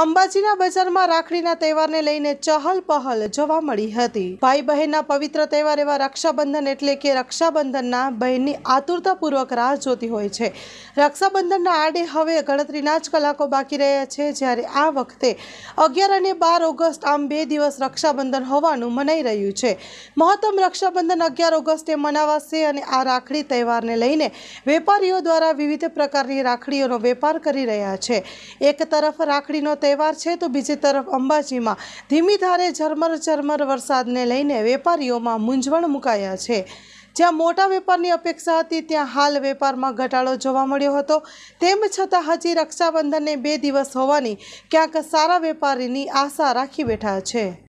અંબાજીના બજારમાં રાખડીના તહેવારને લઈને ચહલ પહલ જોવા મળી હતી ભાઈ બહેનના પવિત્ર તહેવાર એવા રક્ષાબંધન એટલે કે રક્ષાબંધનના બહેનની આતુરતાપૂર્વક રાહ જોતી હોય છે રક્ષાબંધનના આડે હવે ગણતરીના જ કલાકો બાકી રહ્યા છે જ્યારે આ વખતે અગિયાર અને બાર ઓગસ્ટ આમ બે દિવસ રક્ષાબંધન હોવાનું મનાઈ રહ્યું છે મહત્તમ રક્ષાબંધન અગિયાર ઓગસ્ટે મનાવાશે અને આ રાખડી તહેવારને લઈને વેપારીઓ દ્વારા વિવિધ પ્રકારની રાખડીઓનો વેપાર કરી રહ્યા છે એક તરફ રાખડીનો તહેવાર છે તો બીજી તરફ અંબાજીમાં ધીમી ધારે ઝરમર ઝરમર વરસાદને લઈને વેપારીઓમાં મૂંઝવણ મુકાયા છે જ્યાં મોટા વેપારની અપેક્ષા હતી ત્યાં હાલ વેપારમાં ઘટાડો જોવા મળ્યો હતો તેમ છતાં હજી રક્ષાબંધનને બે દિવસ હોવાની ક્યાંક સારા વેપારીની આશા રાખી બેઠા છે